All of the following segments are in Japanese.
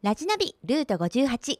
ラジナビルート58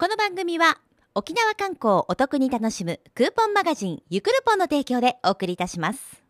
この番組は沖縄観光お得に楽しむクーポンマガジンゆくるぽんの提供でお送りいたします。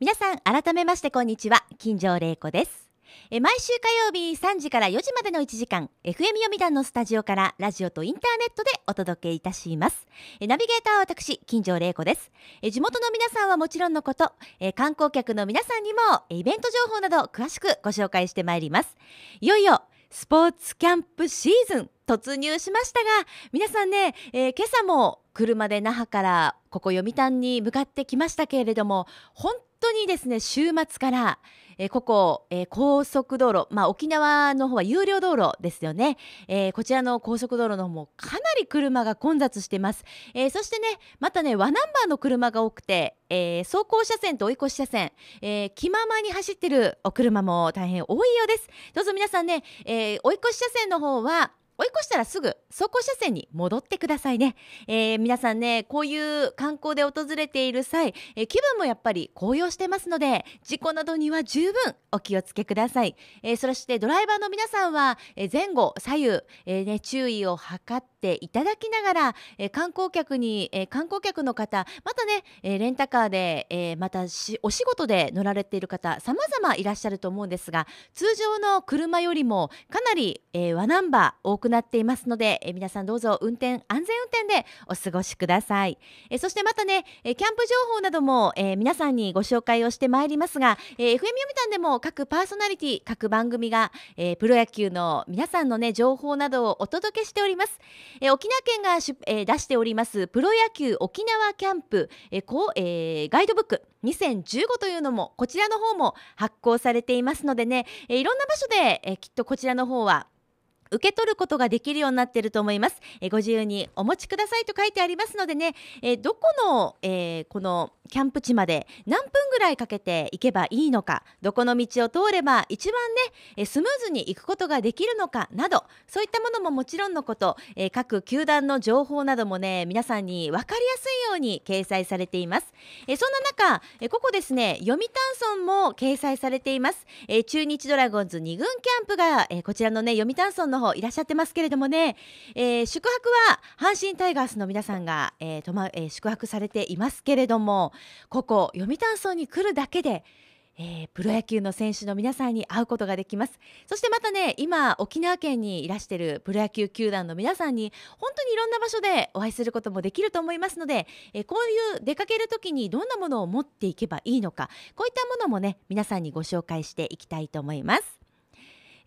皆さん改めましてこんにちは金城玲子ですえ毎週火曜日3時から4時までの1時間 FM 読谷のスタジオからラジオとインターネットでお届けいたしますえナビゲーターは私金城玲子ですえ地元の皆さんはもちろんのことえ観光客の皆さんにもイベント情報など詳しくご紹介してまいりますいよいよスポーツキャンプシーズン突入しましたが皆さんね、えー、今朝も車で那覇からここ読谷に向かってきましたけれども本当にですね、週末から、えー、ここ、えー、高速道路、まあ、沖縄の方は有料道路ですよね、えー、こちらの高速道路の方もかなり車が混雑してます、えそしてねまたね和ナンバーの車が多くて、え走行車線と追い越し車線、え気ままに走ってるお車も大変多いようですどうぞ皆さんね、え追い越し車線の方は追い越したらすぐ走行車線に戻ってくださいね、えー、皆さんねこういう観光で訪れている際、えー、気分もやっぱり高揚してますので事故などには十分お気をつけください、えー、そしてドライバーの皆さんは、え前後左右、えね、注意を図っていただきながら、え観光客に、え観光客の方またね、えレンタカーで、えまたお仕事で乗られている方様々いらっしゃると思うんですが通常の車よりもかなり、えワナンバー多くなっていますので、え皆さんどうぞ運転安全運転でお過ごしください、えそしてまたね、えキャンプ情報なども、え皆さんにご紹介をしてまいりますが、え FM 読んでも各パーソナリティ各番組が、えプロ野球の皆さんのね情報などをお届けしております、え沖縄県がし、え出しておりますプロ野球沖縄キャンプ、えこうえガイドブック2015というのもこちらの方も発行されていますのでね、えいろんな場所で、えきっとこちらの方は受け取ることができるようになっていると思います。えご自由にお持ちくださいと書いてありますのでね、えどこの、えこのキャンプ地まで何分ぐらいかけて行けばいいのかどこの道を通れば一番ねスムーズに行くことができるのかなどそういったものももちろんのこと、え各球団の情報などもね皆さんに分かりやすいように掲載されています、えそんな中、えここですね読谷村も掲載されています、え中日ドラゴンズ2軍キャンプが、えこちらのね読谷村の方いらっしゃってますけれどもね、え宿泊は阪神タイガースの皆さんが、えーとまえ宿泊されていますけれども、ここ読谷村に来るだけでえー、プロ野球の選手の皆さんに会うことができますそしてまたね今沖縄県にいらしてるプロ野球球団の皆さんに本当にいろんな場所でお会いすることもできると思いますので、えー、こういう出かける時にどんなものを持っていけばいいのかこういったものもね皆さんにご紹介していきたいと思います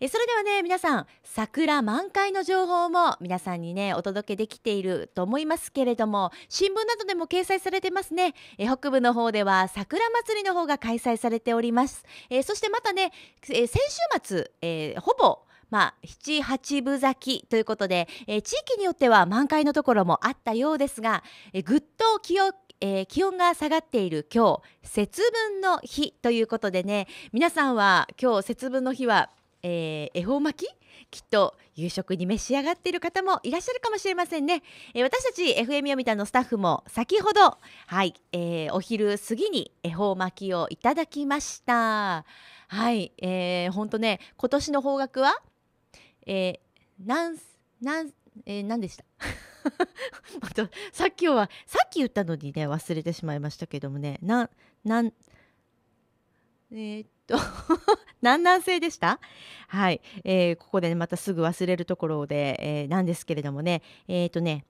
えそれではね皆さん桜満開の情報も皆さんにねお届けできていると思いますけれども新聞などでも掲載されてますねえ北部の方では桜祭りの方が開催されております、えそしてまたね、え先週末、えー、ほぼまあ、七八分咲きということで、えー、地域によっては満開のところもあったようですが、えー、ぐっと気をえー、気温が下がっている今日節分の日ということでね皆さんは今日節分の日はえー、恵方巻ききっと夕食に召し上がっている方もいらっしゃるかもしれませんね、えー、私たち FM 読たのスタッフも先ほどはい、えー、お昼過ぎに恵方巻きをいただきましたはい、えー、ほんとね今年の方角は、えー、なんなんえー、何でした さっきはさっき言ったのにね忘れてしまいましたけどもねなんなんえー、と南南西でしたはい、えー、ここで、ね、またすぐ忘れるところで、えー、なんですけれどもねえっ、ー、とね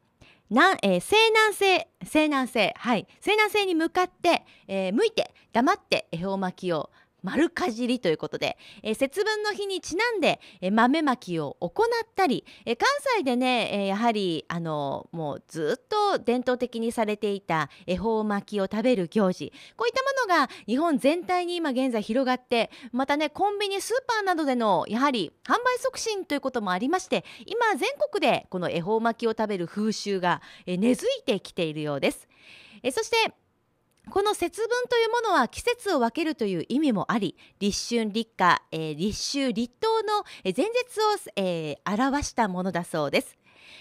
南えー、西南西西南西はい西南西に向かって、えー、向いて黙って恵方巻きを丸かじりということで、えー、節分の日にちなんで、えー、豆まきを行ったり、えー、関西でね、えー、やはりあのもうずっと伝統的にされていた恵方巻きを食べる行事こういったものが日本全体に今現在広がってまたねコンビニスーパーなどでのやはり販売促進ということもありまして今全国でこの恵方巻きを食べる風習が、えー、根付いてきているようです。えー、そしてこの節分というものは季節を分けるという意味もあり立春立夏、えー、立秋立冬の前日を、えー、表したものだそうです。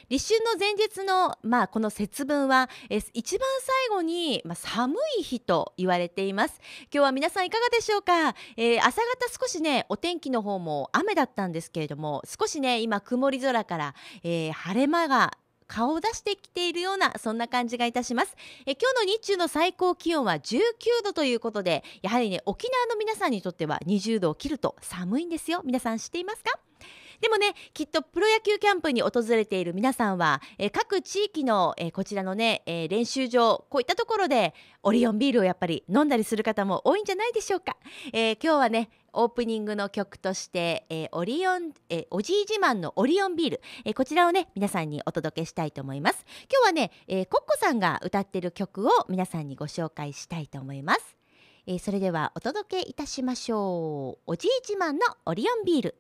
立春の前日の、まあ、この節分は、えー、一番最後に、まあ、寒い日と言われています今日は皆さんいかがでしょうか、えー、朝方少しねお天気の方も雨だったんですけれども少しね今曇り空から、えー、晴れ間が顔を出してきているようなそんな感じがいたしますえ今日の日中の最高気温は19度ということでやはりね沖縄の皆さんにとっては20度を切ると寒いんですよ皆さん知っていますかでもねきっとプロ野球キャンプに訪れている皆さんは、えー、各地域の、えー、こちらのね、えー、練習場こういったところでオリオンビールをやっぱり飲んだりする方も多いんじゃないでしょうか、えー、今日はねオープニングの曲として、えー、オリオン、えー、おじい自慢のオリオンビール、えー、こちらをね皆さんにお届けしたいと思います今日はね、えー、コッコさんが歌ってる曲を皆さんにご紹介したいと思います、えー、それではお届けいたしましょうおじい自慢のオリオンビール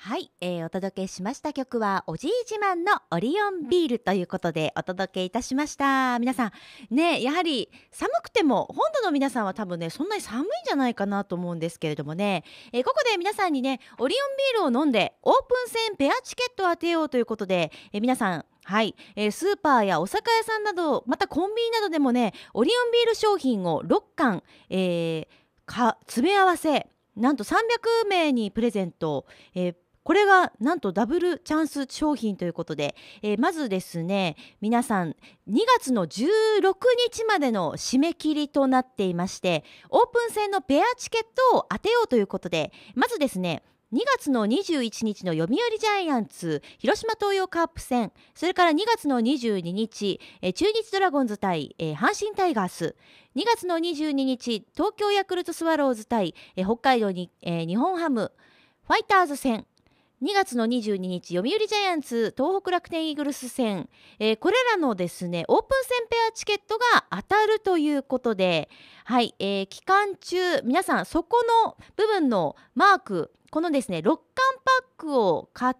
はい、えー、お届けしました曲はおじい自慢のオリオンビールということでお届けいたしました皆さんねやはり寒くても本土の皆さんは多分ねそんなに寒いんじゃないかなと思うんですけれどもね、えー、ここで皆さんにねオリオンビールを飲んでオープン戦ペアチケットを当てようということで、えー、皆さんはい、えー、スーパーやお酒屋さんなどまたコンビニなどでもねオリオンビール商品を6缶、えー、か詰め合わせなんと300名にプレゼント、えーこれがなんとダブルチャンス商品ということで、えー、まずですね皆さん2月の16日までの締め切りとなっていましてオープン戦のペアチケットを当てようということでまずですね2月の21日の読売ジャイアンツ広島東洋カープ戦それから2月の22日、え中日ドラゴンズ対、え阪神タイガース2月の22日東京ヤクルトスワローズ対、え北海道に、日本ハムファイターズ戦2月の22日読売ジャイアンツ東北楽天イーグルス戦、えー、これらのですねオープン戦ペアチケットが当たるということで、はいえー、期間中皆さんそこの部分のマークこのですね6巻パックを買っ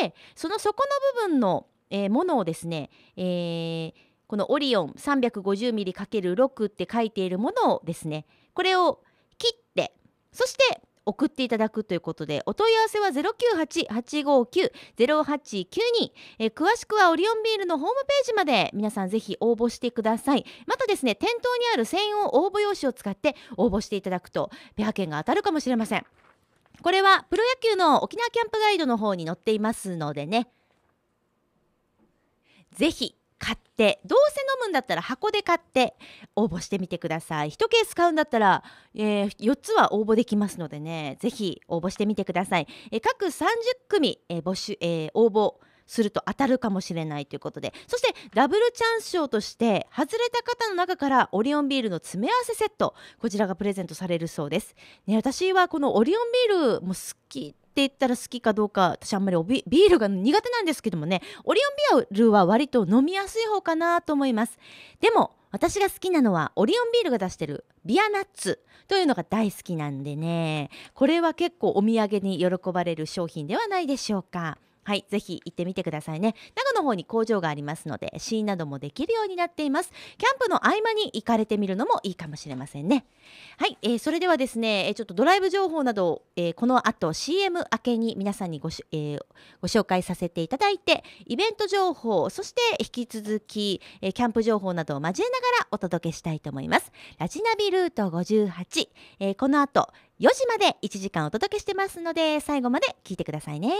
てその底の部分の、えー、ものをですね、えー、このオリオン 350mm×6 って書いているものをですねこれを切ってそして送っていただくということでお問い合わせは0988590892、え詳しくはオリオンビールのホームページまで皆さんぜひ応募してくださいまたですね店頭にある専用応募用紙を使って応募していただくとペア券が当たるかもしれませんこれはプロ野球の沖縄キャンプガイドの方に載っていますのでねぜひ買ってどうせ飲むんだったら箱で買って応募してみてください1ケース買うんだったら、えー、4つは応募できますのでねぜひ応募してみてください、えー、各30組、えー、募集、え応募すると当たるかもしれないということでそしてダブルチャンス賞として外れた方の中からオリオンビールの詰め合わせセットこちらがプレゼントされるそうです、ね、私はこのオリオンビールも好き言ったら好きかどうか私あんまりビールが苦手なんですけどもねオリオンビールは割と飲みやすい方かなと思いますでも私が好きなのはオリオンビールが出してるビアナッツというのが大好きなんでねこれは結構お土産に喜ばれる商品ではないでしょうか。はい、ぜひ行ってみてくださいね。長野の方に工場がありますので、試飲などもできるようになっています。キャンプの合間に行かれてみるのもいいかもしれませんね。はい、えー、それではですね、ちょっとドライブ情報など、えー、この後 CM 明けに皆さんにごし、えー、ご紹介させていただいて、イベント情報、そして引き続き、えキャンプ情報などを交えながらお届けしたいと思います。ラジナビルート58、えこの後4時まで1時間お届けしてますので、最後まで聞いてくださいね。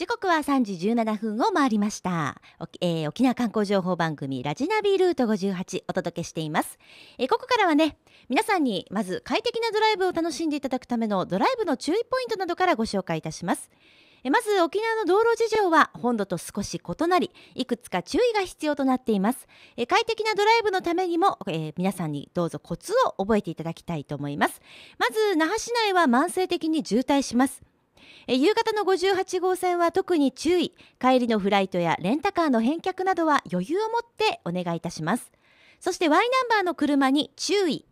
時刻は3時17分を回りました、えー、沖縄観光情報番組ラジナビルート58お届けしています、えー、ここからはね皆さんにまず快適なドライブを楽しんでいただくためのドライブの注意ポイントなどからご紹介いたしますまず沖縄の道路事情は本土と少し異なりいくつか注意が必要となっています快適なドライブのためにも、えー、皆さんにどうぞコツを覚えていただきたいと思いますまず那覇市内は慢性的に渋滞しますえ夕方の58号線は特に注意帰りのフライトやレンタカーの返却などは余裕を持ってお願いいたしますそして Y ナンバーの車に注意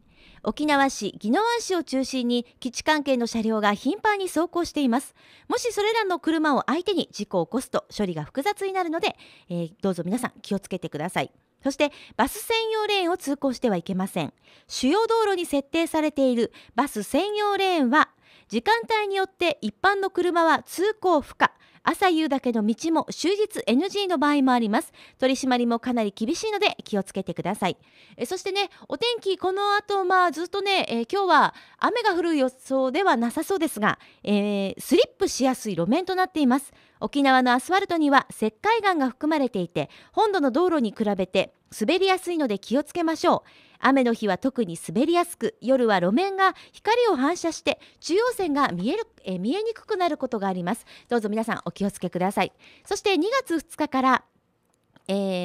沖縄市、宜野湾市を中心に基地関係の車両が頻繁に走行していますもしそれらの車を相手に事故を起こすと処理が複雑になるので、えー、どうぞ皆さん気をつけてくださいそしてバス専用レーンを通行してはいけません主要道路に設定されているバス専用レーンは時間帯によって一般の車は通行不可朝夕だけの道も終日 NG の場合もあります取り締まりもかなり厳しいので気をつけてくださいえそしてねお天気この後まあずっとね、えー、今日は雨が降る予想ではなさそうですが、えー、スリップしやすい路面となっています沖縄のアスファルトには石灰岩が含まれていて本土の道路に比べて滑りやすいので気をつけましょう雨の日は特に滑りやすく夜は路面が光を反射して中央線が見えるえ見えにくくなることがありますどうぞ皆さんお気をつけくださいそして2月2日から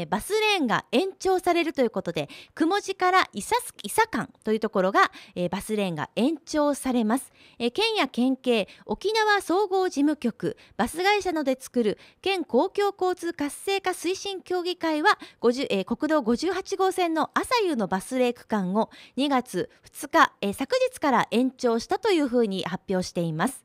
ー、バスレーンが延長されるということで茂地から伊佐間というところが、えー、バスレーンが延長されます、えー、県や県警沖縄総合事務局バス会社などで作る県公共交通活性化推進協議会は50、えー、国道58号線の朝夕のバスレー区間を2月2日、えー、昨日から延長したというふうに発表しています。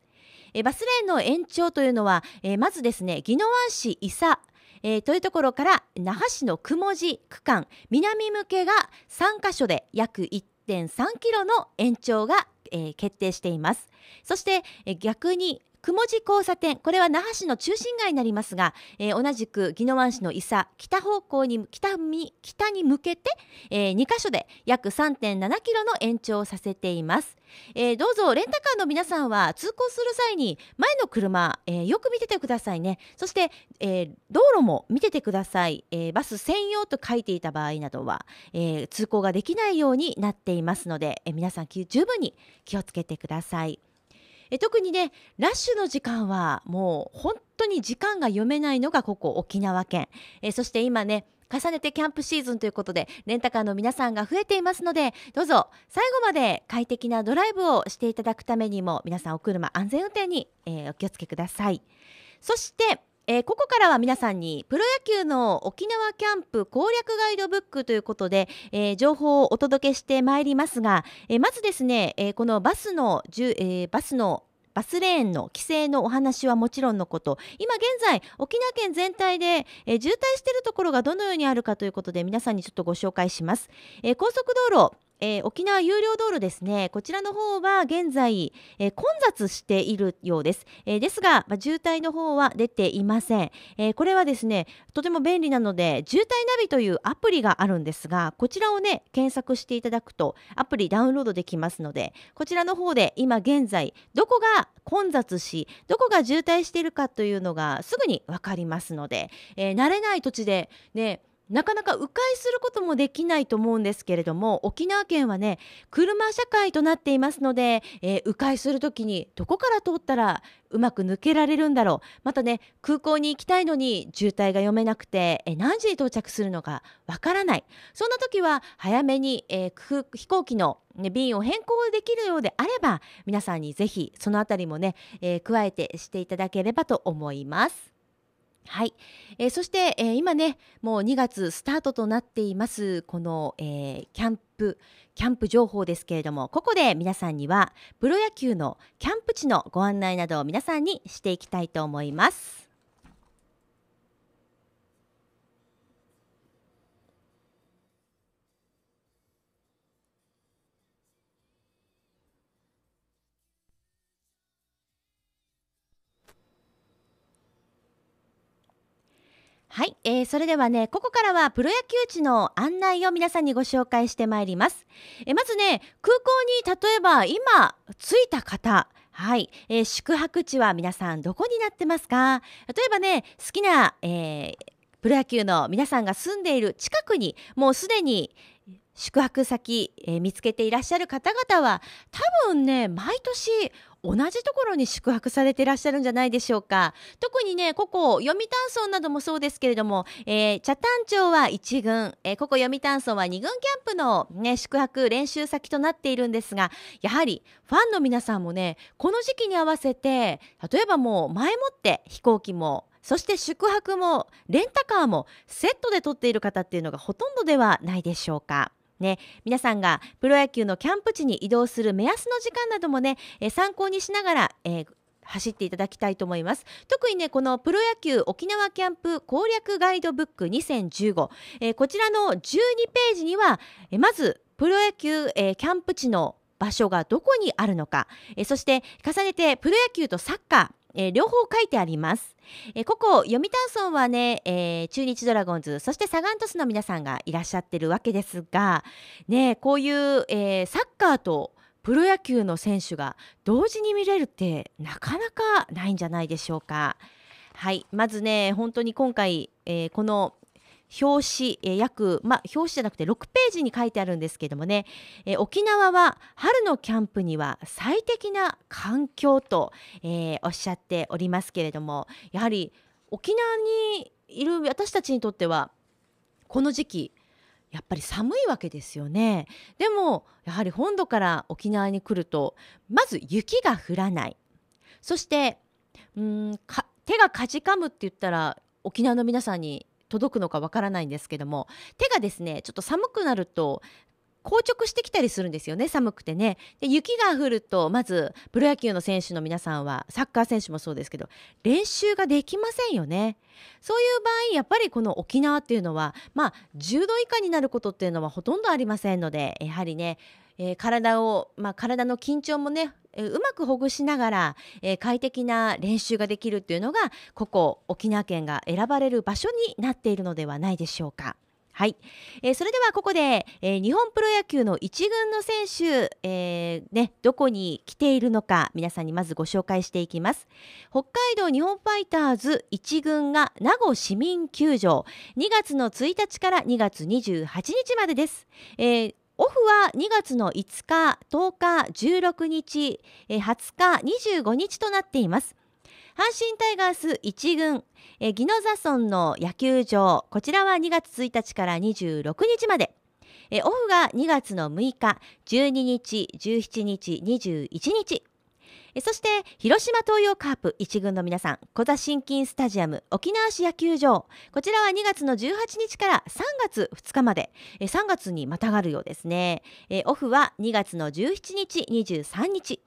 バスレーンの延長というのは、えまずですね宜野湾市伊佐えー、というところから那覇市の雲路区間南向けが3カ所で約1.3キロの延長が、えー、決定していますそして、え逆に久文交差点これは那覇市の中心街になりますが、えー、同じく宜野湾市の伊佐北方向に北に北に向けて、えー、2箇所で約3.7キロの延長をさせています、えー、どうぞレンタカーの皆さんは通行する際に前の車、えー、よく見ててくださいねそして、え道路も見ててください、えバス専用と書いていた場合などは、え通行ができないようになっていますので、え皆さん十分に気をつけてくださいえ特にねラッシュの時間はもう本当に時間が読めないのがここ沖縄県、えそして今ね重ねてキャンプシーズンということでレンタカーの皆さんが増えていますのでどうぞ最後まで快適なドライブをしていただくためにも皆さんお車安全運転に、えー、お気をつけくださいそしてえー、ここからは皆さんにプロ野球の沖縄キャンプ攻略ガイドブックということで、えー、情報をお届けしてまいりますが、えー、まずですね、えこのバスのじゅ、えバスのバスレーンの規制のお話はもちろんのこと今現在沖縄県全体で、えー、渋滞しているところがどのようにあるかということで皆さんにちょっとご紹介します、えー、高速道路えー、沖縄有料道路ですねこちらの方は現在、えー、混雑しているようです、えー、ですが、まあ、渋滞の方は出ていません、えこれはですねとても便利なので渋滞ナビというアプリがあるんですがこちらをね検索していただくとアプリダウンロードできますのでこちらの方で今現在どこが混雑しどこが渋滞しているかというのがすぐに分かりますので、え慣れない土地でねなかなか迂回することもできないと思うんですけれども沖縄県はね車社会となっていますので、えー、迂回するときにどこから通ったらうまく抜けられるんだろうまたね空港に行きたいのに渋滞が読めなくて、えー、何時に到着するのかわからないそんな時は早めに、えー、飛行機の、ね、便を変更できるようであれば皆さんにぜひそのあたりもね、え加えてしていただければと思います。はい、えー、そして、えー、今ねもう2月スタートとなっていますこの、えー、キャンプキャンプ情報ですけれどもここで皆さんにはプロ野球のキャンプ地のご案内などを皆さんにしていきたいと思います。はい、えー、それではねここからはプロ野球地の案内を皆さんにご紹介してまいります、えまずね空港に例えば今着いた方はい、えー、宿泊地は皆さんどこになってますか例えばね好きな、えー、プロ野球の皆さんが住んでいる近くにもうすでに宿泊先、えー、見つけていらっしゃる方々は多分ね毎年同じところに宿泊されてらっしゃるんじゃないでしょうか特にねここ読谷村などもそうですけれども、えー、茶谷町は1軍、えー、ここ読谷村は2軍キャンプの、ね、宿泊練習先となっているんですがやはりファンの皆さんもねこの時期に合わせて例えばもう前もって飛行機もそして宿泊もレンタカーもセットで取っている方っていうのがほとんどではないでしょうか。ね、皆さんがプロ野球のキャンプ地に移動する目安の時間などもね、え参考にしながら、えー走っていただきたいと思います特にねこのプロ野球沖縄キャンプ攻略ガイドブック2015、えー、こちらの12ページには、えまずプロ野球、えー、キャンプ地の場所がどこにあるのか、えそして重ねてプロ野球とサッカーえー、両方書いてあります。えー、ここ読谷村はね、えー、中日ドラゴンズそしてサガン鳥栖の皆さんがいらっしゃってるわけですが、ね、こういう、えサッカーとプロ野球の選手が同時に見れるってなかなかないんじゃないでしょうか。はいまずね本当に今回、えこの表紙、えー、約、まあ、表紙じゃなくて6ページに書いてあるんですけどもね、えー、沖縄は春のキャンプには最適な環境と、えー、おっしゃっておりますけれどもやはり沖縄にいる私たちにとってはこの時期やっぱり寒いわけですよねでもやはり本土から沖縄に来るとまず雪が降らないそしてうんか手がかじかむって言ったら沖縄の皆さんに届くのかわからないんですけども手がですねちょっと寒くなると硬直してきたりするんですよね寒くてねで雪が降るとまずプロ野球の選手の皆さんはサッカー選手もそうですけど練習ができませんよねそういう場合やっぱりこの沖縄っていうのはまあ10度以下になることっていうのはほとんどありませんのでやはりねえー、体を、まあ、体の緊張もね、えー、うまくほぐしながら、えー、快適な練習ができるっていうのがここ沖縄県が選ばれる場所になっているのではないでしょうか。はい、えー、それではここで、えー、日本プロ野球の一軍の選手、えー、ね、どこに来ているのか皆さんにまずご紹介していきます北海道日本ファイターズ一軍が名護市民球場2月の1日から2月28日までです、えオフは2月の5日、10日、16日、20日、25日となっています。阪神タイガース1軍、ギノザソンの野球場、こちらは2月1日から26日まで。オフが2月の6日、12日、17日、21日。そして広島東洋カープ1軍の皆さん小座新金スタジアム沖縄市野球場こちらは2月の18日から3月2日まで3月にまたがるようですねオフは2月の17日23日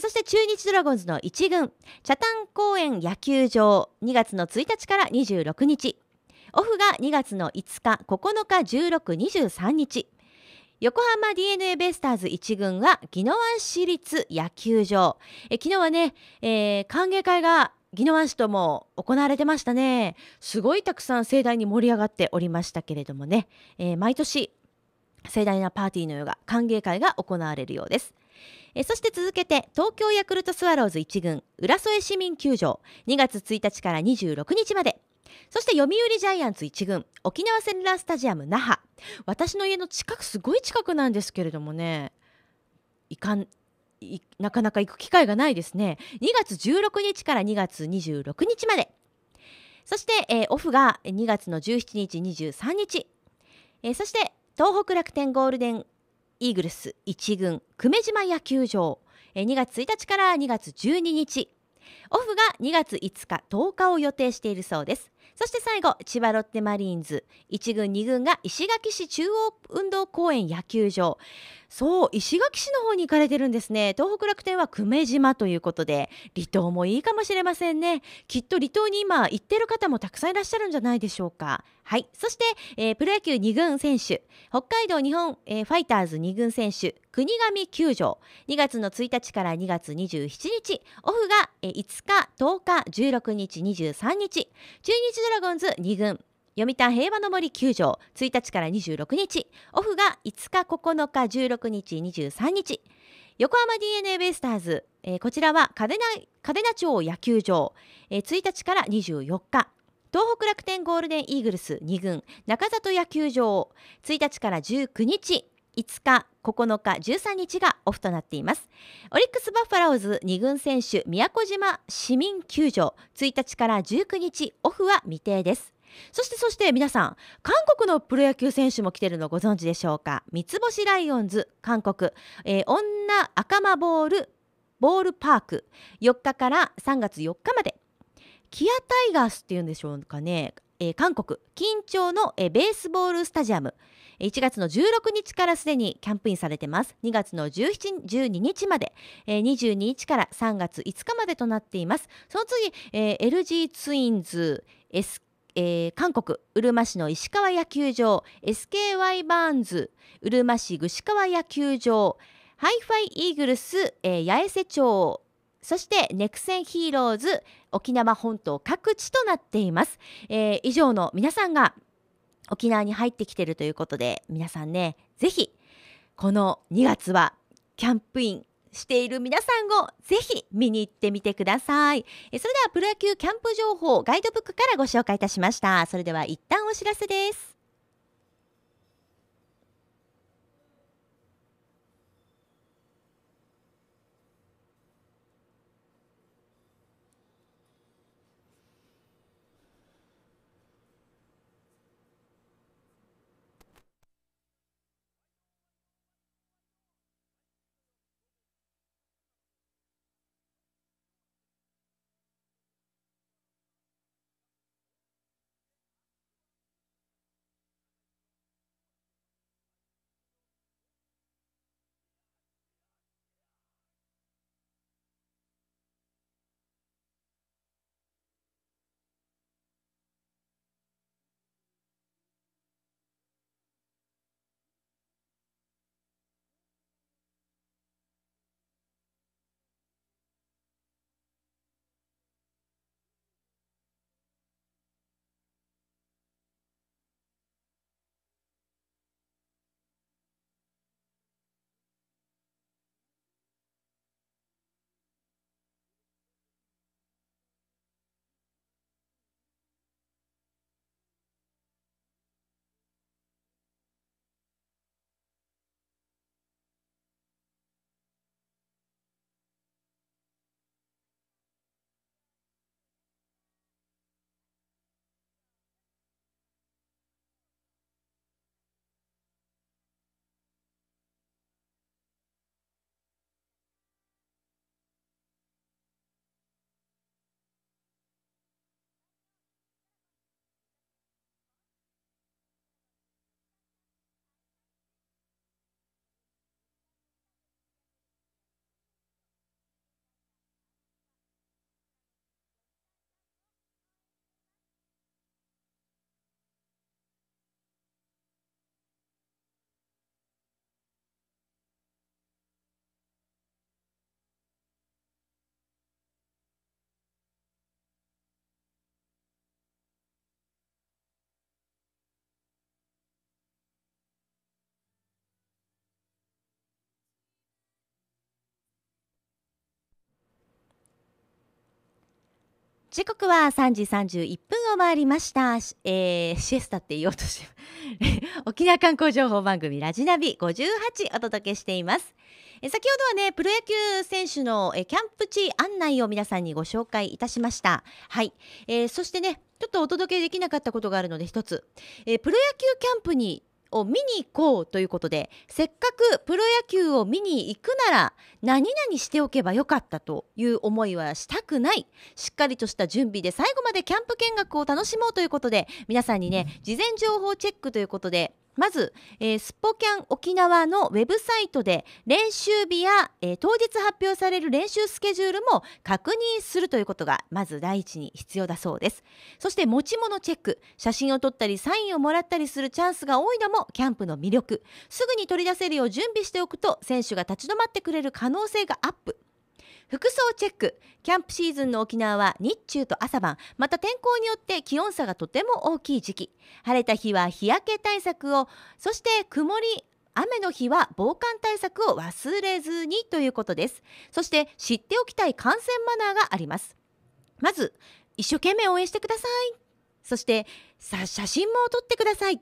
そして中日ドラゴンズの1軍、茶炭公園野球場、2月の1日から26日、オフが2月の5日、9日、16、23日、横浜 d e n a ベスターズ1軍は宜野湾市立野球場え昨日はね、えー、歓迎会が宜野湾市とも行われてましたねすごいたくさん盛大に盛り上がっておりましたけれどもね、えー、毎年盛大なパーティーのようが歓迎会が行われるようですえそして続けて東京ヤクルトスワローズ1軍浦添市民球場2月1日から26日までそして読売ジャイアンツ1軍沖縄セルラースタジアム那覇私の家の近くすごい近くなんですけれどもねいかんなかなか行く機会がないですね2月16日から2月26日までそして、えー、オフが2月の17日23日、えー、そして東北楽天ゴールデンイーグルス1軍久米島野球場、え2月1日から2月12日オフが2月5日10日を予定しているそうですそして最後、千葉ロッテマリーンズ。1軍、2軍が石垣市中央運動公園野球場。そう、石垣市の方に行かれてるんですね。東北楽天は久米島ということで、離島もいいかもしれませんね。きっと離島に今行ってる方もたくさんいらっしゃるんじゃないでしょうか。はい、そして、えー、プロ野球2軍選手北海道日本、えー、ファイターズ2軍選手国神球場2月の1日から2月27日オフが、えー、5日10日16日23日中日ドラゴンズ2軍読谷平和の森球場1日から26日オフが5日9日16日23日横浜 d n a ベイスターズ、えー、こちらは嘉手納町野球場、えー、1日から24日東北楽天ゴールデンイーグルス2軍中里野球場1日から19日5日9日13日がオフとなっていますオリックスバッファローズ2軍選手宮古島市民球場1日から19日オフは未定ですそしてそして皆さん韓国のプロ野球選手も来ているのご存知でしょうか三つ星ライオンズ韓国、えー、女赤間ボールボールパーク4日から3月4日までキアタイガースっていうんでしょうかね、えー、韓国緊張の、えー、ベースボールスタジアム1月の16日からすでにキャンプインされてます2月の17 12日まで、えー、22日から3月5日までとなっていますその次、えー、LG ツインズ、S えー、韓国うるま市の石川野球場 SKY バーンズうるま市串川野球場ハイファイイーグルス、えー、八重瀬町そしてネクセンヒーローズ、沖縄本島各地となっています、えー、以上の皆さんが沖縄に入ってきてるということで皆さんねぜひこの2月はキャンプインしている皆さんをぜひ見に行ってみてくださいえそれではプロ野球キャンプ情報ガイドブックからご紹介いたしましたそれでは一旦お知らせです時刻は3時31分を回りました、えー、シエスタって言おうとして 沖縄観光情報番組ラジナビ58お届けしていますえ先ほどはねプロ野球選手のえキャンプ地案内を皆さんにご紹介いたしましたはい、えー、そしてねちょっとお届けできなかったことがあるので一つ、えー、プロ野球キャンプにを見に行こうということでせっかくプロ野球を見に行くなら何々しておけばよかったという思いはしたくないしっかりとした準備で最後までキャンプ見学を楽しもうということで皆さんにね事前情報チェックということでまず、えー、スポキャン沖縄のウェブサイトで練習日や、えー、当日発表される練習スケジュールも確認するということがまず第一に必要だそうですそして持ち物チェック写真を撮ったりサインをもらったりするチャンスが多いのもキャンプの魅力すぐに取り出せるよう準備しておくと選手が立ち止まってくれる可能性がアップ服装チェックキャンプシーズンの沖縄は日中と朝晩また天候によって気温差がとても大きい時期晴れた日は日焼け対策をそして曇り雨の日は防寒対策を忘れずにということですそして知っておきたい感染マナーがありますまず一生懸命応援してくださいそして写真も撮ってください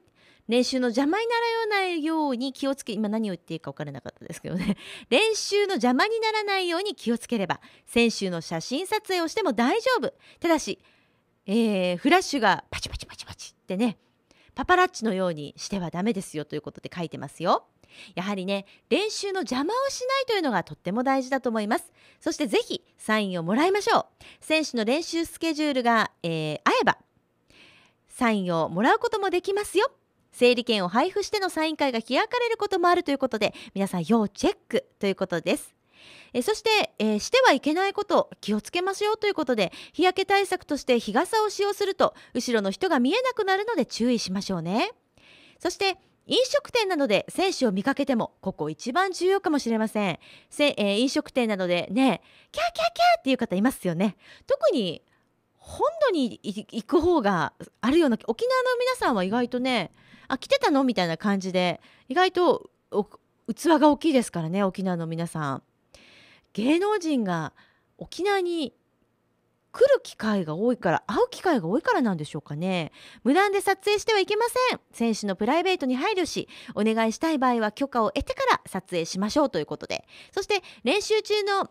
練習の邪魔にならないように気をつけ今何を言っていいか分からなかったですけどね 練習の邪魔にならないように気をつければ選手の写真撮影をしても大丈夫ただし、えー、フラッシュがパチパチパチパチってねパパラッチのようにしてはダメですよということで書いてますよ。やはりね練習の邪魔をしないというのがとっても大事だと思いますそしてぜひサインをもらいましょう選手の練習スケジュールが、えー、合えばサインをもらうこともできますよ整理券を配布してのサイン会が開かれることもあるということで皆さん要チェックということですえそして、えー、してはいけないこと気をつけますよということで日焼け対策として日傘を使用すると後ろの人が見えなくなるので注意しましょうねそして飲食店などで選手を見かけてもここ一番重要かもしれませんせ、えー、飲食店などでねキャーキャーキャーっていう方いますよね特に本土に行く方があるような沖縄の皆さんは意外とねあ来てたのみたいな感じで意外と器が大きいですからね沖縄の皆さん。芸能人が沖縄に来る機会が多いから会う機会が多いからなんでしょうかね無断で撮影してはいけません選手のプライベートに配慮しお願いしたい場合は許可を得てから撮影しましょうということでそして練習中の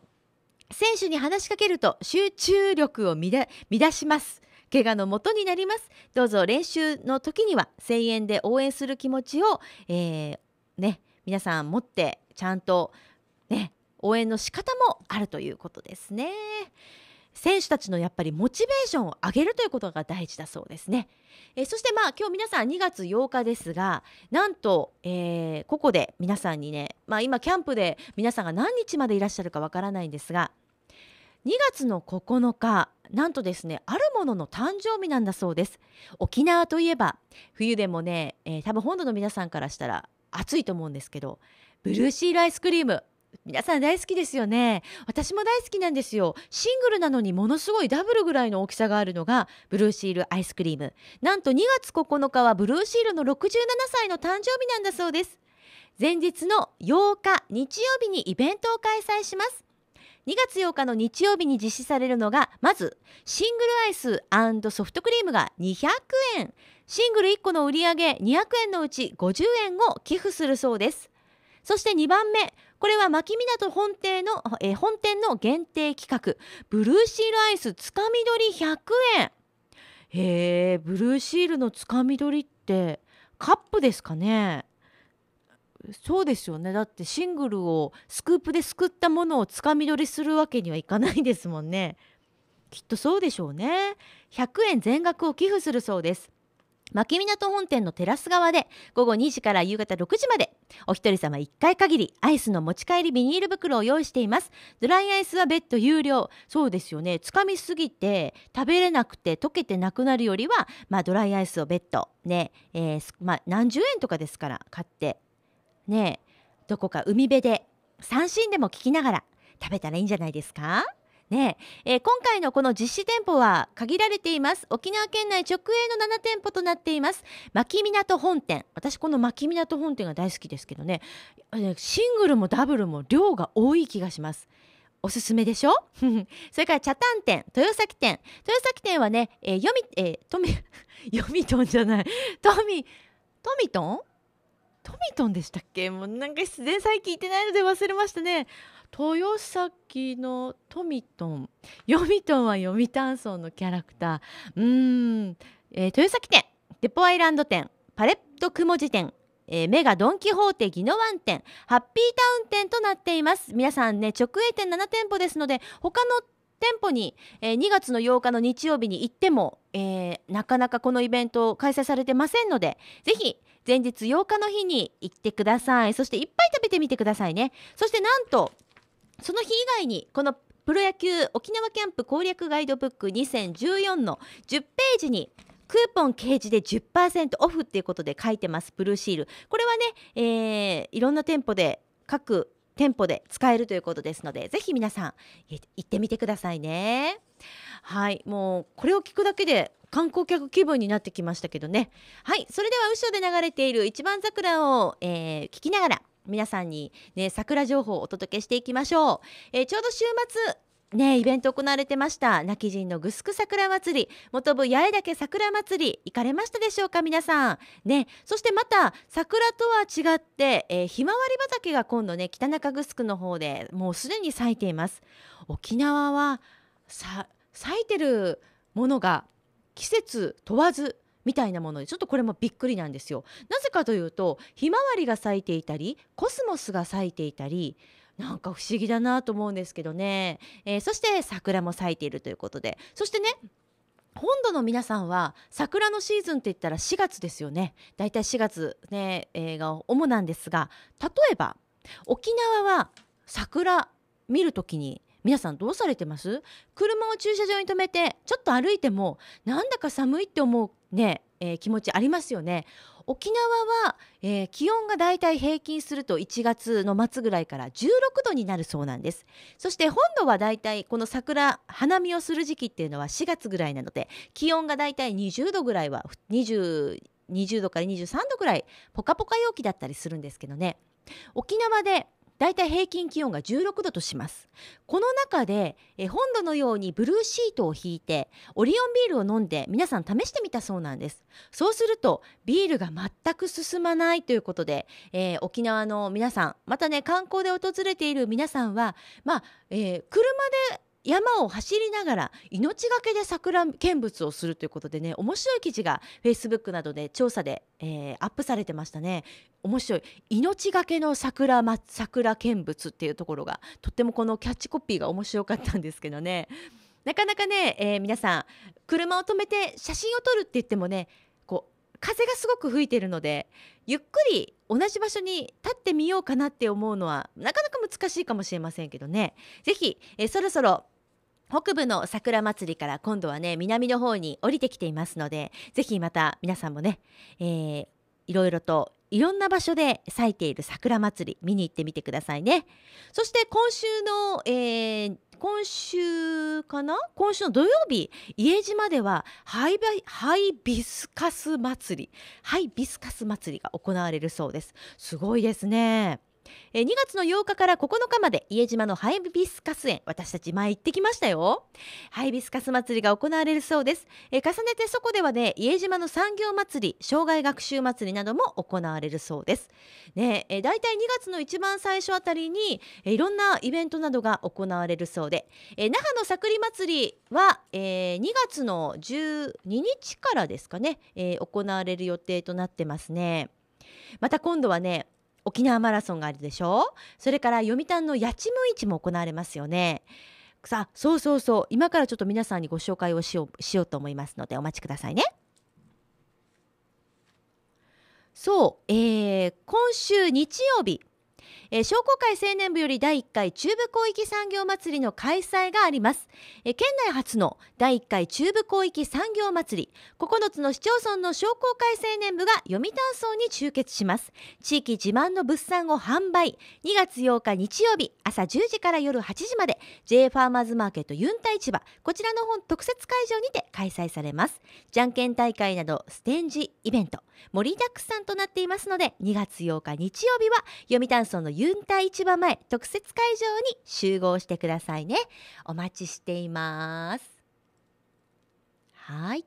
選手に話しかけると集中力を乱します怪我の元になりますどうぞ練習の時には声援で応援する気持ちを、えー、ね皆さん持ってちゃんとね応援の仕方もあるということですね選手たちのやっぱりモチベーションを上げるということが大事だそうですね、えー、そしてまあ今日皆さん2月8日ですがなんと、えー、ここで皆さんにね、まあ、今キャンプで皆さんが何日までいらっしゃるかわからないんですが2月の9日なんとですねあるものの誕生日なんだそうです沖縄といえば冬でもね、えー、多分本土の皆さんからしたら暑いと思うんですけどブルーシールアイスクリーム皆さん大好きですよね私も大好きなんですよシングルなのにものすごいダブルぐらいの大きさがあるのがブルーシールアイスクリームなんと2月9日はブルーシールの67歳の誕生日なんだそうです前日の8日日曜日にイベントを開催します2月8日の日曜日に実施されるのがまずシングルアイスソフトクリームが200円シングル1個の売り上げ200円のうち50円を寄付するそうですそして2番目これは牧港本店の、え本店の限定企画ブルーシールアイスつかみ取り100円へえブルーシールのつかみ取りってカップですかねそうですよねだってシングルをスクープですくったものをつかみ取りするわけにはいかないですもんねきっとそうでしょうね100円全額を寄付するそうです牧港本店のテラス側で午後2時から夕方6時までお一人様1回限りアイスの持ち帰りビニール袋を用意していますドライアイスは別途有料そうですよねつかみすぎて食べれなくて溶けてなくなるよりは、まあ、ドライアイスを別途ね、えー、まあ、何十円とかですから買ってねえどこか海辺で三振でも聞きながら食べたらいいんじゃないですかねえー、今回のこの実施店舗は限られています沖縄県内直営の7店舗となっています牧港本店私この牧港本店が大好きですけどねシングルもダブルも量が多い気がしますおすすめでしょ それから茶炭店豊崎店豊崎店はね、え読みえー、ト 読みとんじゃないトミトミトントミトンでしたっけもうなんか前菜聞いてないので忘れましたね豊崎のトミトン読みトンは読谷村のキャラクターうーん、えー、豊崎店デポアイランド店パレットくもじ店えー、メガドン・キホーテギノワン店ハッピータウン店となっています皆さんね直営店7店舗ですので他の店舗に、えー、2月の8日の日曜日に行っても、えー、なかなかこのイベント開催されてませんのでぜひ前日8日の日に行ってくださいそしていっぱい食べてみてくださいねそしてなんとその日以外にこのプロ野球沖縄キャンプ攻略ガイドブック2014の10ページにクーポン掲示で10%オフっていうことで書いてますブルーシールこれはね、えー、いろんな店舗で各店舗で使えるということですのでぜひ皆さん行ってみてくださいね。はいもうこれを聞くだけで観光客気分になってきましたけどねはいそれでは後ろで流れている一番桜を、えー、聞きながら皆さんにね桜情報をお届けしていきましょう、えー、ちょうど週末ね、イベント行われてました泣き人のぐすく桜祭り元部八重岳桜祭り行かれましたでしょうか皆さんねそしてまた桜とは違って、えー、ひまわり畑が今度ね北中城の方でもうすでに咲いています沖縄は咲いてるものが季節問わずみたいなものでちょっとこれもびっくりなんですよなぜかというとひまわりが咲いていたりコスモスが咲いていたりなんか不思議だなと思うんですけどね、えー、そして桜も咲いているということでそしてね本土の皆さんは桜のシーズンって言ったら4月ですよねだいたい4月、ねえー、が主なんですが例えば沖縄は桜見るときに皆さんどうされてます車を駐車場に止めてちょっと歩いてもなんだか寒いって思うね、えー、気持ちありますよね沖縄は、えー、気温がだいたい平均すると1月の末ぐらいから16度になるそうなんですそして本土はだいたいこの桜花見をする時期っていうのは4月ぐらいなので気温がだいたい20度ぐらいは20 20度から23度ぐらいポカポカ陽気だったりするんですけどね沖縄でだいたい平均気温が16度とします。この中で、え本土のようにブルーシートを引いて、オリオンビールを飲んで皆さん試してみたそうなんです。そうすると、ビールが全く進まないということで、えー、沖縄の皆さん、またね、観光で訪れている皆さんは、まあ、えー、車で山を走りながら命がけで桜見物をするということでね面白い記事がフェイスブックなどで調査で、えー、アップされてましたね面白い命がけの桜,、ま、桜見物っていうところがとってもこのキャッチコピーが面白かったんですけどねなかなかね、えー、皆さん車を止めて写真を撮るって言ってもねこう風がすごく吹いてるのでゆっくり同じ場所に立ってみようかなって思うのはなかなか難しいかもしれませんけどねぜひ、えー、そろそろ北部の桜祭りから今度はね南の方に降りてきていますのでぜひまた皆さんもね、えー、いろいろといろんな場所で咲いている桜祭り見に行ってみてくださいねそして今週の、えー、今週かな今週の土曜日家島ではハイビスカス祭りハイビスカス祭りが行われるそうですすごいですねえ2月の8日から9日まで家島のハイビスカス園私たち前行ってきましたよハイビスカス祭りが行われるそうです、重ねてそこではね家島の産業祭り障害学習祭りなども行われるそうですね、えー、大体2月の一番最初あたりに、いろんなイベントなどが行われるそうで、那覇のさくり祭りは、え2月の12日からですかね、行われる予定となってますねまた今度はね沖縄マラソンがあるでしょそれから読谷の八千市も行われますよねさあそうそうそう今からちょっと皆さんにご紹介をしようしようと思いますのでお待ちくださいねそう、えー、今週日曜日えー、商工会青年部より第1回中部広域産業祭りの開催があります、えー、県内初の第1回中部広域産業祭り9つの市町村の商工会青年部が読谷村に集結します地域自慢の物産を販売2月8日日曜日朝10時から夜8時まで J ファーマーズマーケットユンタ市場こちらの本特設会場にて開催されますじゃんけん大会などステージイベント盛りだくさんとなっていますので2月8日日曜日は読谷村のユンタ市場前特設会場に集合してくださいねお待ちしていますはい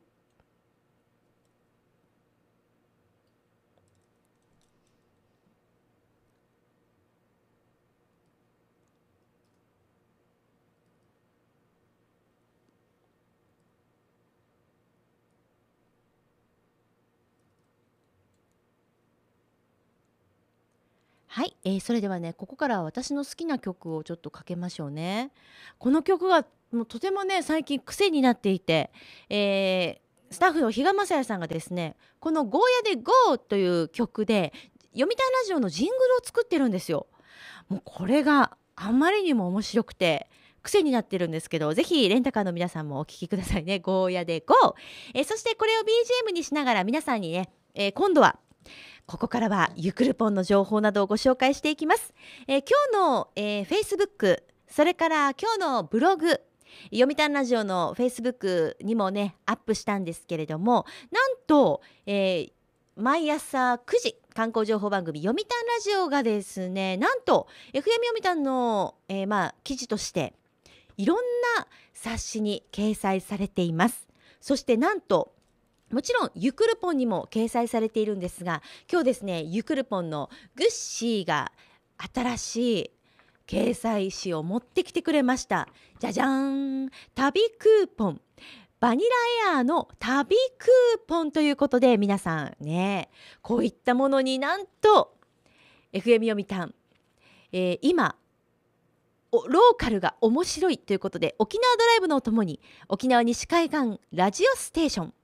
はい、えー、それではねここからは私の好きな曲をちょっとかけましょうね。この曲がもうとてもね最近癖になっていて、えー、スタッフの比嘉雅也さんがですねこの「ゴーヤで GO!」という曲で読谷ラジオのジングルを作ってるんですよ。もうこれがあまりにも面白くて癖になってるんですけど、ぜひレンタカーの皆さんもお聴きくださいね。ゴーヤで GO! えー、そしてこれを BGM にしながら皆さんにね、えー、今度はここからはゆくるぽんの情報などをご紹介していきます。えー、今日の、えー、Facebook それから今日のブログ読谷ラジオの Facebook にもねアップしたんですけれどもなんと、えー、毎朝9時観光情報番組読谷ラジオがですねなんと FM 読谷の、えー、まあ、記事としていろんな冊子に掲載されています。そしてなんともちろんゆくるぽんにも掲載されているんですが今日ですねゆくるぽんのグッシーが新しい掲載誌を持ってきてくれましたじゃじゃん旅クーポンバニラエアーの旅クーポンということで皆さんねこういったものになんと FM 読谷、えー、今ローカルが面白いということで沖縄ドライブのともに沖縄西海岸ラジオステーション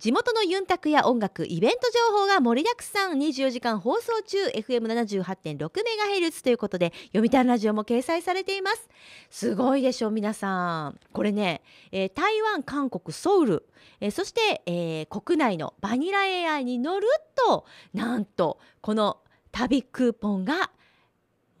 地元のユンタクや音楽イベント情報が盛りだくさん24時間放送中 FM78.6MHz ということで読谷ラジオも掲載されていますすごいでしょ皆さんこれね、えー、台湾韓国ソウル、えー、そして、えー、国内のバニラ AI に乗るとなんとこの旅クーポンが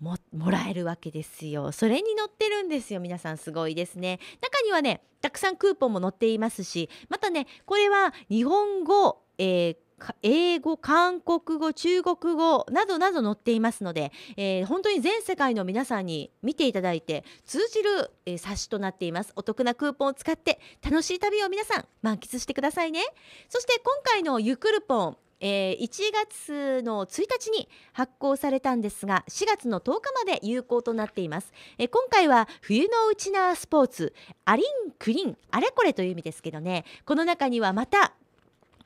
ももらえるわけですよそれに載ってるんですよ皆さんすごいですね中にはねたくさんクーポンも載っていますしまたねこれは日本語、えー英語、韓国語、中国語などなど載っていますので、えー、本当に全世界の皆さんに見ていただいて通じる、えー、冊子となっていますお得なクーポンを使って楽しい旅を皆さん満喫してくださいねそして今回のゆくるぽんえー、1月の1日に発行されたんですが4月の10日まで有効となっています、えー、今回は冬のうちなスポーツアリンクリンあれこれという意味ですけどねこの中にはまた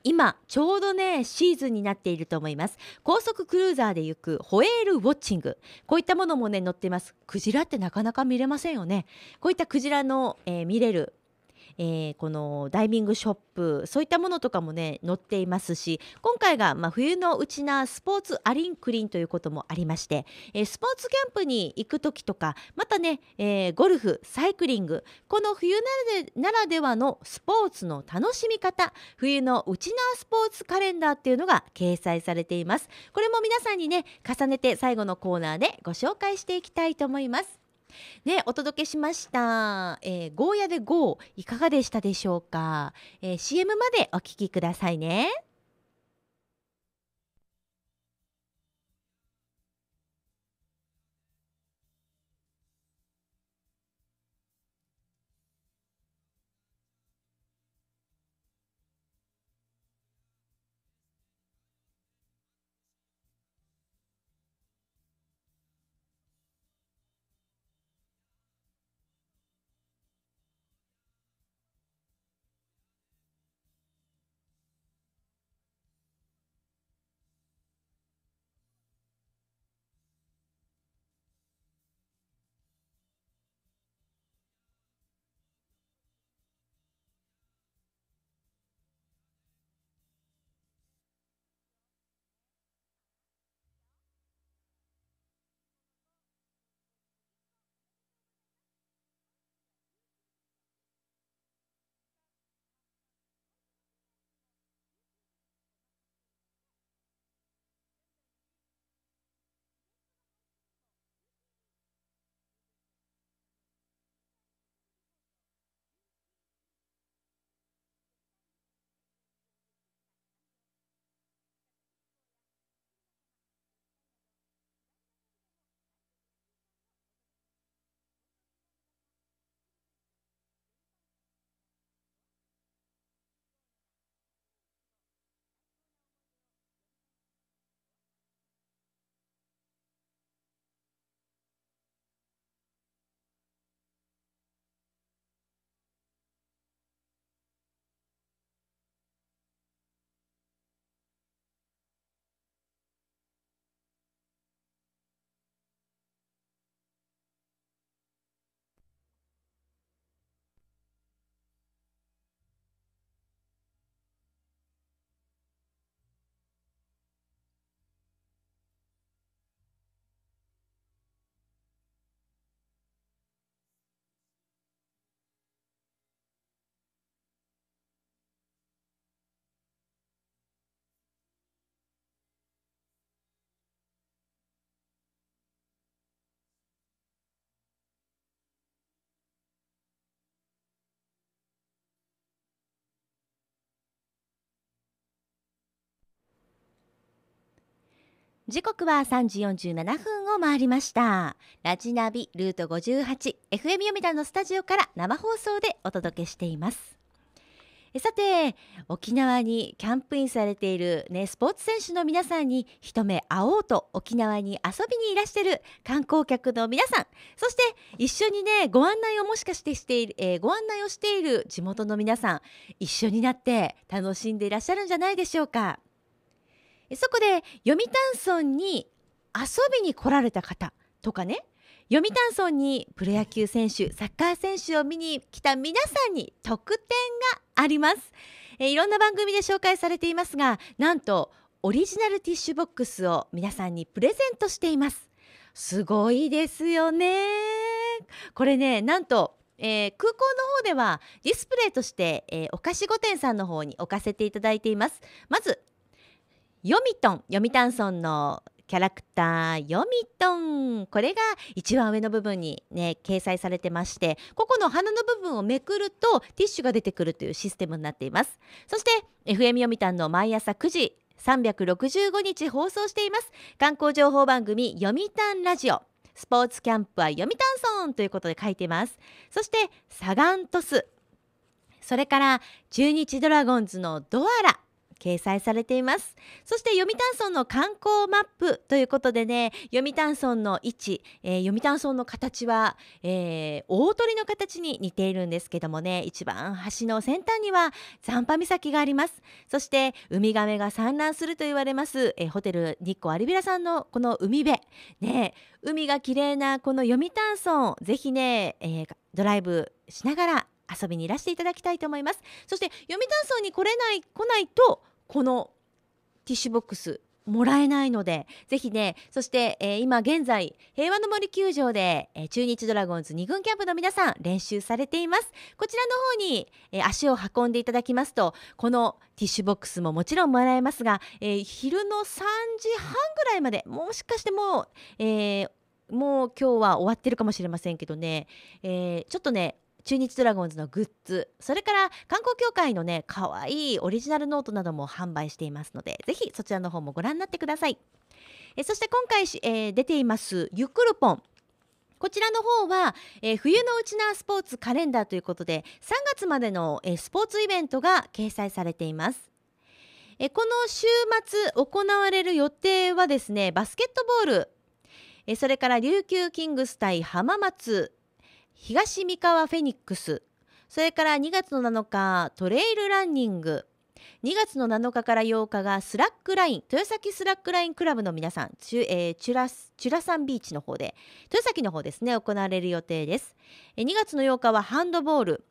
今ちょうどねシーズンになっていると思います高速クルーザーで行くホエールウォッチングこういったものもね載っていますクジラってなかなか見れませんよねこういったクジラの、えー、見れるえー、このダイビングショップそういったものとかもね載っていますし今回が、まあ、冬のうちなスポーツアリンクリンということもありまして、えー、スポーツキャンプに行く時とかまたね、えー、ゴルフサイクリングこの冬ならではのスポーツの楽しみ方冬のうちなスポーツカレンダーっていうのが掲載されていますこれも皆さんにね重ねて最後のコーナーでご紹介していきたいと思いますね、お届けしました。えー、ゴーヤでゴーいかがでしたでしょうか、えー、?CM までお聞きくださいね。時刻は3時47分を回りました。ラジナビルート 58FM 読谷のスタジオから生放送でお届けしています。さて、沖縄にキャンプインされている、ね、スポーツ選手の皆さんに一目会おうと沖縄に遊びにいらしている観光客の皆さん、そして一緒にね、ご案内をもしかしてしている、えー、ご案内をしている地元の皆さん、一緒になって楽しんでいらっしゃるんじゃないでしょうか。そこで読谷村に遊びに来られた方とかね読谷村にプロ野球選手サッカー選手を見に来た皆さんに特典がありますえいろんな番組で紹介されていますがなんとオリジナルティッシュボックスを皆さんにプレゼントしていますすごいですよねこれねなんとえー、空港の方ではディスプレイとして、えー、お菓子御殿さんの方に置かせていただいていますまずヨミトン読谷村のキャラクターヨミトンこれが一番上の部分にね掲載されてましてここの花の部分をめくるとティッシュが出てくるというシステムになっていますそして FM 読谷の毎朝9時365日放送しています観光情報番組読谷ラジオスポーツキャンプは読谷村ということで書いてますそしてサガントスそれから中日ドラゴンズのドアラ掲載されていますそして読谷村の観光マップということでね読谷村の位置、えー、読谷村の形は、えー、大鳥の形に似ているんですけどもね一番端の先端には残波岬がありますそしてウミガメが産卵すると言われます、えー、ホテル日光有平さんのこの海辺ね海が綺麗なこの読谷村ぜひね、えー、ドライブしながら遊びにいらしていただきたいと思いますそして読谷村に来れない来ないとこのティッシュボックスもらえないので、ぜひね、そして、えー、今現在、平和の森球場で、えー、中日ドラゴンズ2軍キャンプの皆さん、練習されています。こちらの方に、えー、足を運んでいただきますと、このティッシュボックスももちろんもらえますが、え昼の3時半ぐらいまで、もしかしてもう、えもう今日は終わってるかもしれませんけどね、えー、ちょっとね中日ドラゴンズのグッズそれから観光協会のねかわいいオリジナルノートなども販売していますのでぜひそちらの方もご覧になってくださいえそして今回、えー、出ていますゆっくるぽんこちらの方は、えー、冬のうちなスポーツカレンダーということで3月までの、えー、スポーツイベントが掲載されていますえこの週末行われる予定はですねバスケットボールえそれから琉球キングス対浜松東三河フェニックスそれから2月の7日トレイルランニング2月の7日から8日がスラックライン豊崎スラックラインクラブの皆さんチュ,、えー、チュラチュラサンビーチの方で豊崎の方ですね行われる予定です2月の8日はハンドボール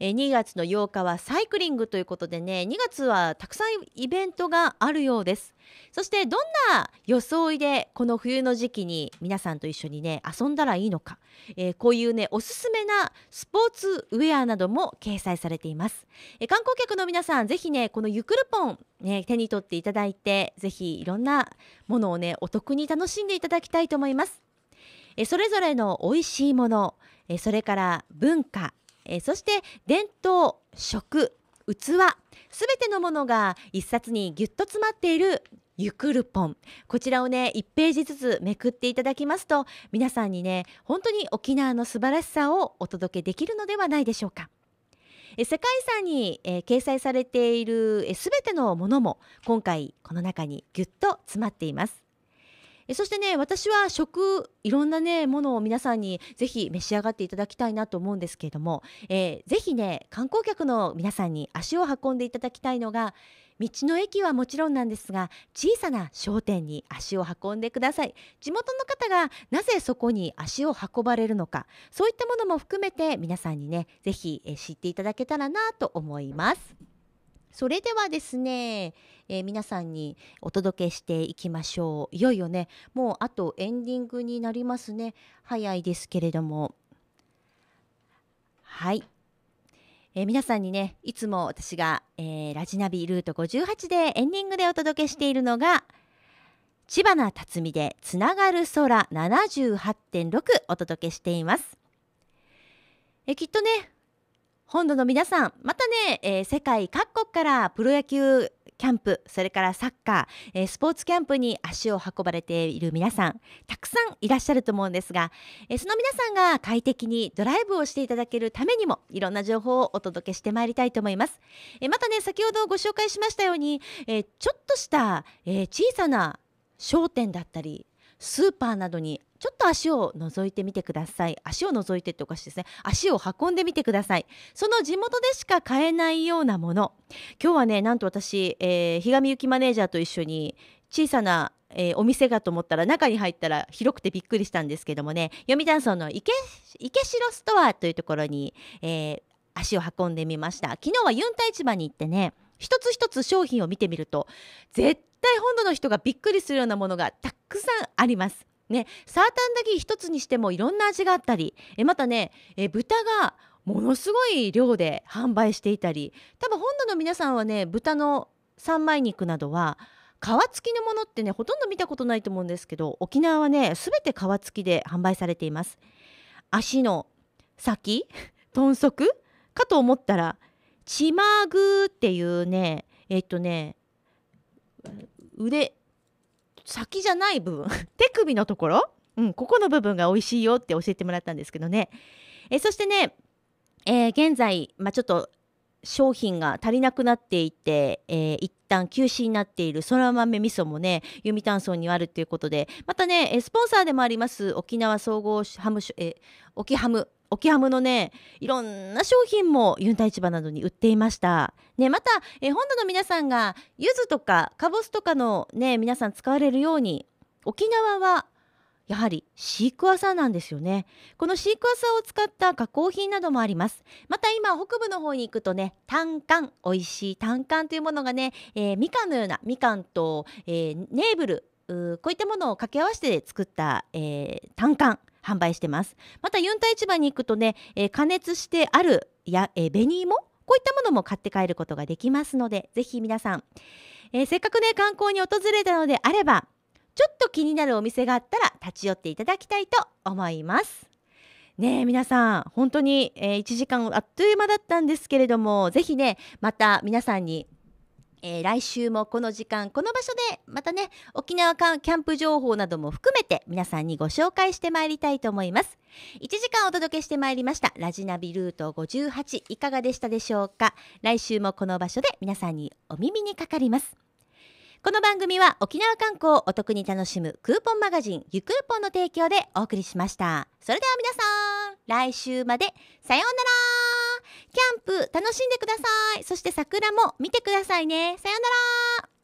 えー、2月の8日はサイクリングということでね2月はたくさんイベントがあるようですそしてどんな装いでこの冬の時期に皆さんと一緒にね遊んだらいいのか、えー、こういうねおすすめなスポーツウェアなども掲載されています、えー、観光客の皆さんぜひねこのゆくるぽんね手に取っていただいてぜひいろんなものをねお得に楽しんでいただきたいと思いますえそれぞれの美味しいものえそれから文化えー、そして伝統食器すべてのものが一冊にぎゅっと詰まっているゆくるぽんこちらをね1ページずつめくっていただきますと皆さんにね本当に沖縄の素晴らしさをお届けできるのではないでしょうか。世界遺産に、えー、掲載されているすべ、えー、てのものも今回この中にぎゅっと詰まっています。そしてね私は食いろんなねものを皆さんにぜひ召し上がっていただきたいなと思うんですけれども、えー、ぜひね観光客の皆さんに足を運んでいただきたいのが道の駅はもちろんなんですが小さな商店に足を運んでください地元の方がなぜそこに足を運ばれるのかそういったものも含めて皆さんにねぜひ知っていただけたらなと思います。それではですね、えー、皆さんにお届けしていきましょういよいよねもうあとエンディングになりますね早いですけれどもはい、えー、皆さんにねいつも私が、えー、ラジナビルート58でエンディングでお届けしているのが千葉な辰巳でつながる空78.6お届けしていますえきっとね本土の皆さんまたね、えー、世界各国からプロ野球キャンプそれからサッカー、えー、スポーツキャンプに足を運ばれている皆さんたくさんいらっしゃると思うんですが、えー、その皆さんが快適にドライブをしていただけるためにもいろんな情報をお届けしてまいりたいと思います、えー、またね先ほどご紹介しましたように、えちょっとした、え小さな商店だったりスーパーなどにちょっと足を覗いてみてください足を覗いてっておかしいですね足を運んでみてくださいその地元でしか買えないようなもの今日はねなんと私、ひが日上きマネージャーと一緒に小さなえー、お店がと思ったら中に入ったら広くてびっくりしたんですけどもね読谷村の池池城ストアというところに、えー、足を運んでみました昨日はユンタ市場に行ってね一つ一つ商品を見てみると絶対本土の人がびっくりするようなものがたくさんありますね、サーターンダギー一つにしてもいろんな味があったりえまたねえ豚がものすごい量で販売していたり多分本土の皆さんはね豚の三枚肉などは皮付きのものってねほとんど見たことないと思うんですけど沖縄はねすべて皮付きで販売されています足の先豚足かと思ったらチマグっていうねえっとね腕先じゃない部分 手首のところ、うん、ここの部分が美味しいよって教えてもらったんですけどね、えそしてね、えー、現在、まあ、ちょっと商品が足りなくなっていて、えー、一旦休止になっているそら豆味噌もね読谷村にあるということでまたねスポンサーでもあります沖縄総合ハム、えー、沖ハム沖キハムのねいろんな商品もユンタ市場などに売っていました、ね、また、え本土の皆さんがゆずとかかぼすとかのね皆さん使われるように沖縄はやはりシークワサーなんですよねこのシークワサーを使った加工品などもありますまた今北部の方に行くとねタンカン美味しいタンカンというものがね、えー、みかんのようなみかんと、えー、ネーブルこういったものを掛け合わせて作った、えー、タンカン販売してます。また、ユンタ市場に行くとね、えー、加熱してあるや、えー、紅芋こういったものも買って帰ることができますので、ぜひ皆さん、えー、せっかくね、観光に訪れたのであれば、ちょっと気になるお店があったら立ち寄っていただきたいと思います。ねえ皆さん本当に、えー、1時間あっという間だったんですけれどもぜひねまた皆さんにえー、来週もこの時間この場所でまたね沖縄キャンプ情報なども含めて皆さんにご紹介してまいりたいと思います1時間お届けしてまいりましたラジナビルート58いかがでしたでしょうか来週もこの場所で皆さんにお耳にかかりますこの番組は沖縄観光をお得に楽しむクーポンマガジンゆクーポンの提供でお送りしましたそれでは皆さん来週までさようならキャンプ楽しんでくださいそして桜も見てくださいねさよなら